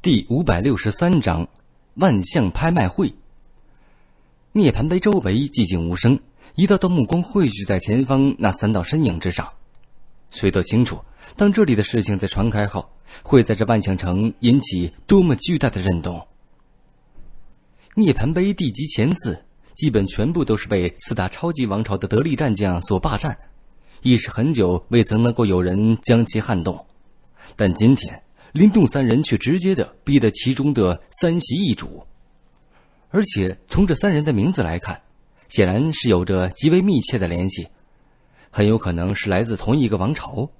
第五百六十三章，万象拍卖会。涅槃碑周围寂静无声，一道道目光汇聚在前方那三道身影之上。谁都清楚，当这里的事情在传开后，会在这万象城引起多么巨大的震动。涅槃碑地级前四，基本全部都是被四大超级王朝的得力战将所霸占，已是很久未曾能够有人将其撼动。但今天。林动三人却直接的逼得其中的三席易主，而且从这三人的名字来看，显然是有着极为密切的联系，很有可能是来自同一个王朝。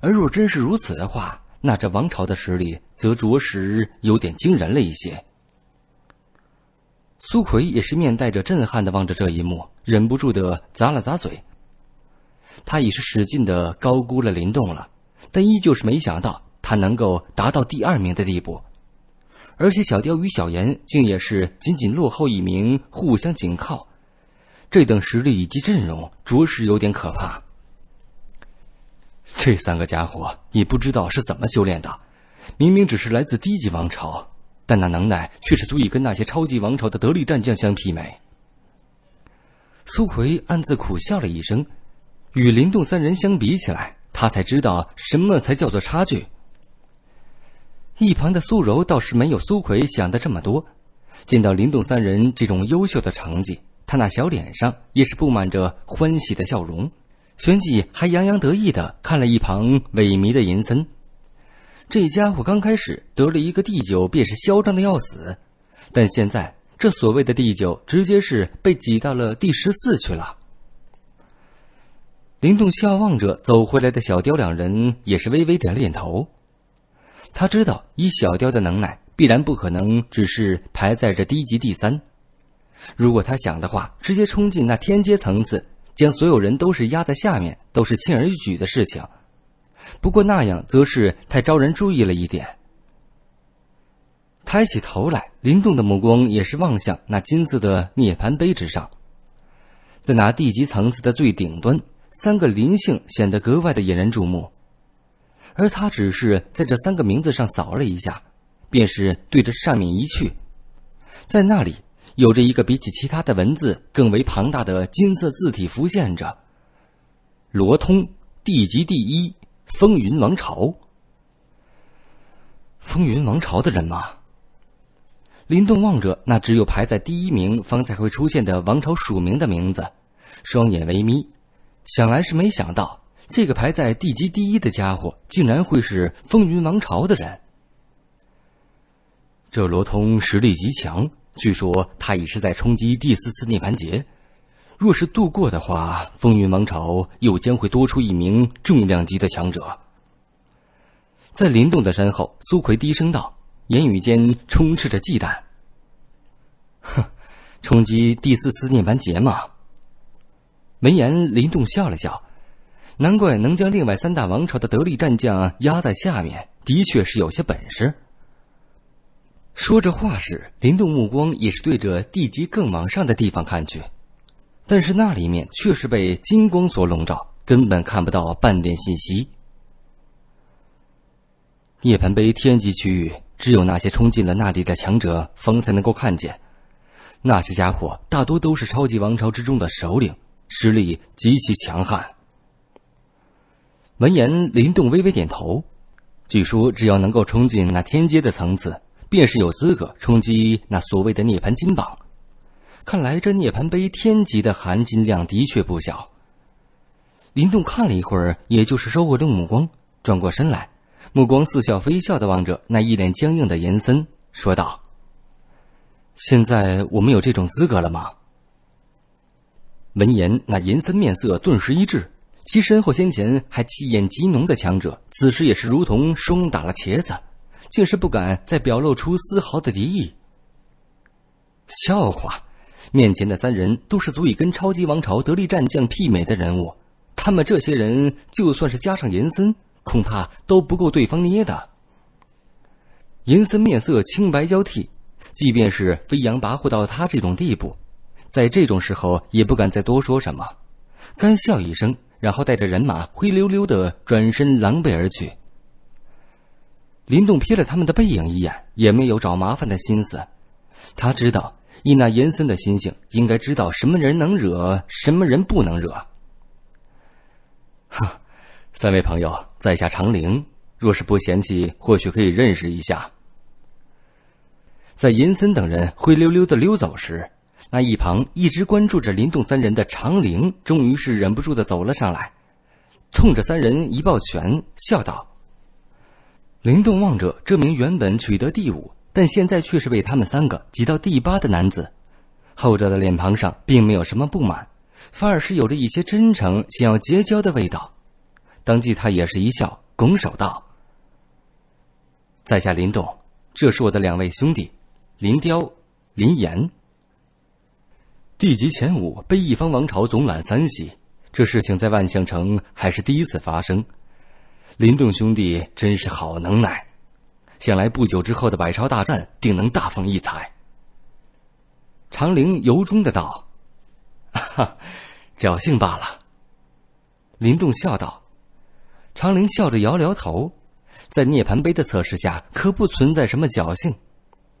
而若真是如此的话，那这王朝的实力则着实有点惊人了一些。苏奎也是面带着震撼的望着这一幕，忍不住的咂了咂嘴。他已是使劲的高估了林动了，但依旧是没想到。他能够达到第二名的地步，而且小雕与小炎竟也是仅仅落后一名，互相紧靠，这等实力以及阵容，着实有点可怕。这三个家伙也不知道是怎么修炼的，明明只是来自低级王朝，但那能耐却是足以跟那些超级王朝的得力战将相媲美。苏奎暗自苦笑了一声，与林动三人相比起来，他才知道什么才叫做差距。一旁的苏柔倒是没有苏奎想的这么多，见到林动三人这种优秀的成绩，他那小脸上也是布满着欢喜的笑容，旋即还洋洋得意的看了一旁萎靡的银森，这家伙刚开始得了一个第九，便是嚣张的要死，但现在这所谓的第九，直接是被挤到了第十四去了。林动笑望着走回来的小雕两人，也是微微点了点头。他知道，以小雕的能耐，必然不可能只是排在这低级第三。如果他想的话，直接冲进那天阶层次，将所有人都是压在下面，都是轻而易举的事情。不过那样，则是太招人注意了一点。抬起头来，林动的目光也是望向那金色的涅槃杯之上，在那地级层次的最顶端，三个林性显得格外的引人注目。而他只是在这三个名字上扫了一下，便是对着上面一去，在那里有着一个比起其他的文字更为庞大的金色字体浮现着。罗通，地级第一，风云王朝。风云王朝的人吗？林动望着那只有排在第一名方才会出现的王朝署名的名字，双眼微眯，想来是没想到。这个排在地级第一的家伙，竟然会是风云王朝的人？这罗通实力极强，据说他已是在冲击第四次涅槃劫，若是度过的话，风云王朝又将会多出一名重量级的强者。在林动的身后，苏奎低声道，言语间充斥着忌惮。“哼，冲击第四次涅槃劫嘛。”闻言，林动笑了笑。难怪能将另外三大王朝的得力战将压在下面，的确是有些本事。说这话时，林动目光也是对着地级更往上的地方看去，但是那里面却是被金光所笼罩，根本看不到半点信息。涅盘碑天级区域，只有那些冲进了那里的强者方才能够看见，那些家伙大多都是超级王朝之中的首领，实力极其强悍。闻言，林动微微点头。据说，只要能够冲进那天阶的层次，便是有资格冲击那所谓的涅槃金榜。看来，这涅槃碑天级的含金量的确不小。林动看了一会儿，也就是收回了目光，转过身来，目光似笑非笑的望着那一脸僵硬的严森，说道：“现在我们有这种资格了吗？”闻言，那严森面色顿时一滞。其身后先前还气焰极浓的强者，此时也是如同霜打了茄子，竟是不敢再表露出丝毫的敌意。笑话，面前的三人都是足以跟超级王朝得力战将媲美的人物，他们这些人就算是加上严森，恐怕都不够对方捏的。严森面色青白交替，即便是飞扬跋扈到他这种地步，在这种时候也不敢再多说什么，干笑一声。然后带着人马灰溜溜的转身狼狈而去。林动瞥了他们的背影一眼，也没有找麻烦的心思。他知道，以那严森的心性，应该知道什么人能惹，什么人不能惹。哈，三位朋友，在下长陵，若是不嫌弃，或许可以认识一下。在银森等人灰溜溜的溜走时。那一旁一直关注着林动三人的长灵，终于是忍不住的走了上来，冲着三人一抱拳，笑道：“林动望着这名原本取得第五，但现在却是被他们三个挤到第八的男子，后者的脸庞上并没有什么不满，反而是有着一些真诚想要结交的味道。当即他也是一笑，拱手道：‘在下林动，这是我的两位兄弟，林雕、林岩。’”地级前五被一方王朝总揽三席，这事情在万象城还是第一次发生。林动兄弟真是好能耐，想来不久之后的百朝大战定能大放异彩。长陵由衷的道：“哈，侥幸罢了。”林动笑道。长陵笑着摇摇头，在涅槃碑的测试下，可不存在什么侥幸。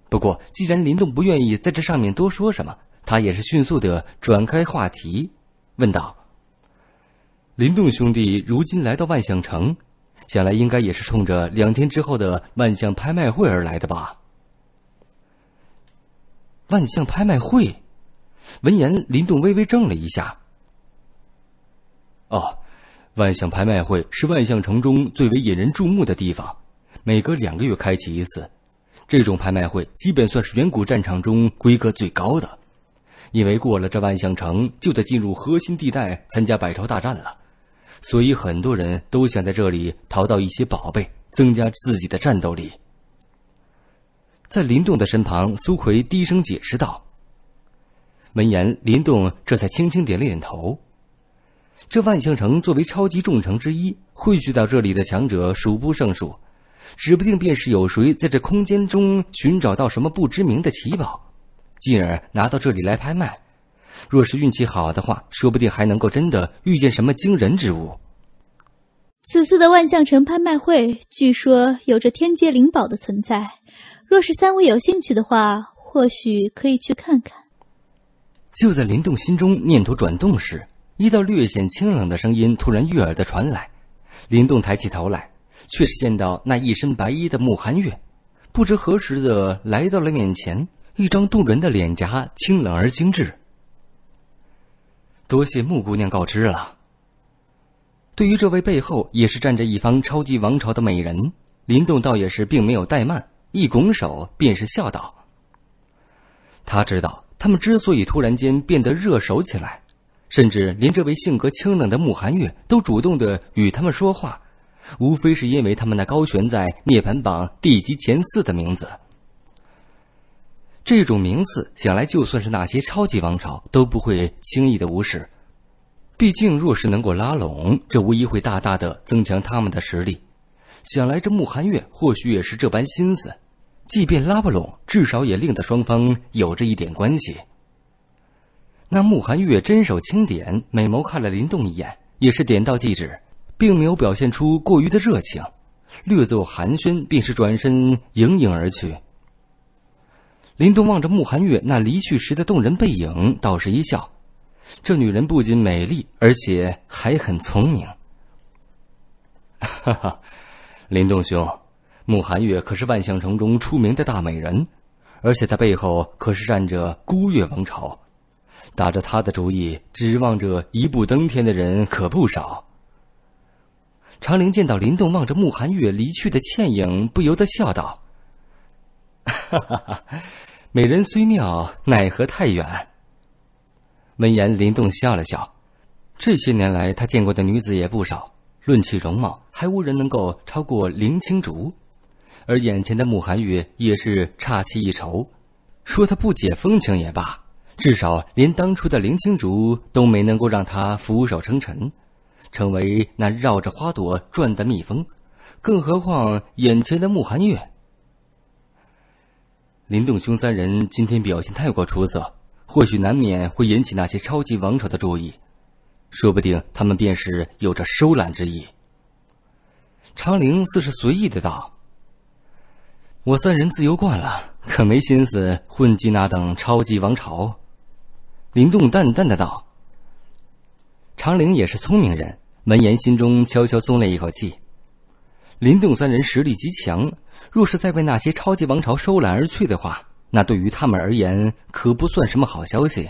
不过，既然林动不愿意在这上面多说什么。他也是迅速的转开话题，问道：“林动兄弟，如今来到万象城，想来应该也是冲着两天之后的万象拍卖会而来的吧？”万象拍卖会，闻言，林动微微怔了一下。哦，万象拍卖会是万象城中最为引人注目的地方，每隔两个月开启一次。这种拍卖会基本算是远古战场中规格最高的。因为过了这万象城，就得进入核心地带参加百朝大战了，所以很多人都想在这里淘到一些宝贝，增加自己的战斗力。在林动的身旁，苏奎低声解释道。闻言，林动这才轻轻点了点头。这万象城作为超级重城之一，汇聚到这里的强者数不胜数，指不定便是有谁在这空间中寻找到什么不知名的奇宝。进而拿到这里来拍卖，若是运气好的话，说不定还能够真的遇见什么惊人之物。此次的万象城拍卖会据说有着天阶灵宝的存在，若是三位有兴趣的话，或许可以去看看。就在林动心中念头转动时，一道略显清冷的声音突然悦耳的传来。林动抬起头来，却是见到那一身白衣的慕寒月，不知何时的来到了面前。一张动人的脸颊，清冷而精致。多谢木姑娘告知了。对于这位背后也是站着一方超级王朝的美人，林动倒也是并没有怠慢，一拱手便是笑道。他知道他们之所以突然间变得热手起来，甚至连这位性格清冷的慕寒月都主动的与他们说话，无非是因为他们那高悬在涅槃榜地级前四的名字。这种名次，想来就算是那些超级王朝都不会轻易的无视。毕竟，若是能够拉拢，这无疑会大大的增强他们的实力。想来这慕寒月或许也是这般心思。即便拉不拢，至少也令得双方有着一点关系。那慕寒月真手轻点，美眸看了林动一眼，也是点到即止，并没有表现出过于的热情，略作寒暄，便是转身盈盈而去。林动望着穆寒月那离去时的动人背影，倒是一笑。这女人不仅美丽，而且还很聪明。哈哈，林动兄，穆寒月可是万象城中出名的大美人，而且她背后可是站着孤月王朝，打着她的主意，指望着一步登天的人可不少。长陵见到林动望着穆寒月离去的倩影，不由得笑道。哈哈，美人虽妙，奈何太远。闻言，林动笑了笑。这些年来，他见过的女子也不少，论起容貌，还无人能够超过林青竹，而眼前的慕寒月也是差气一筹。说她不解风情也罢，至少连当初的林青竹都没能够让她俯首称臣，成为那绕着花朵转的蜜蜂，更何况眼前的慕寒月。林动兄三人今天表现太过出色，或许难免会引起那些超级王朝的注意，说不定他们便是有着收揽之意。长陵似是随意的道：“我三人自由惯了，可没心思混迹那等超级王朝。”林动淡淡的道。长陵也是聪明人，闻言心中悄悄松了一口气。林动三人实力极强，若是再被那些超级王朝收揽而去的话，那对于他们而言可不算什么好消息。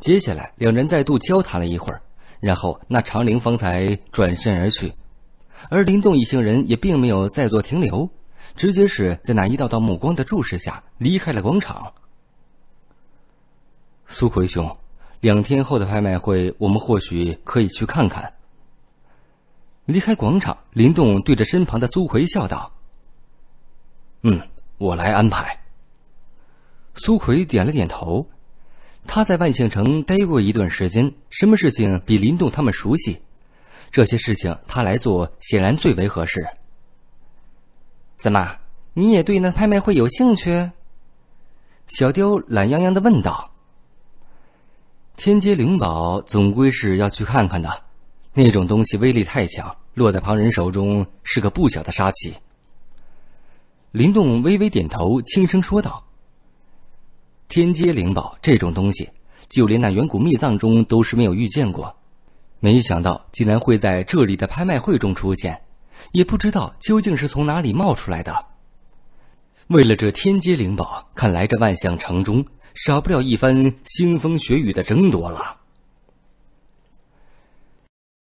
接下来，两人再度交谈了一会儿，然后那长陵方才转身而去，而林动一行人也并没有再做停留，直接是在那一道道目光的注视下离开了广场。苏奎兄，两天后的拍卖会，我们或许可以去看看。离开广场，林动对着身旁的苏奎笑道：“嗯，我来安排。”苏奎点了点头。他在万象城待过一段时间，什么事情比林动他们熟悉，这些事情他来做显然最为合适。怎么，你也对那拍卖会有兴趣？”小雕懒洋洋的问道。“天阶灵宝，总归是要去看看的。”那种东西威力太强，落在旁人手中是个不小的杀器。林动微微点头，轻声说道：“天阶灵宝这种东西，就连那远古秘藏中都是没有遇见过，没想到竟然会在这里的拍卖会中出现，也不知道究竟是从哪里冒出来的。为了这天阶灵宝，看来这万象城中少不了一番腥风血雨的争夺了。”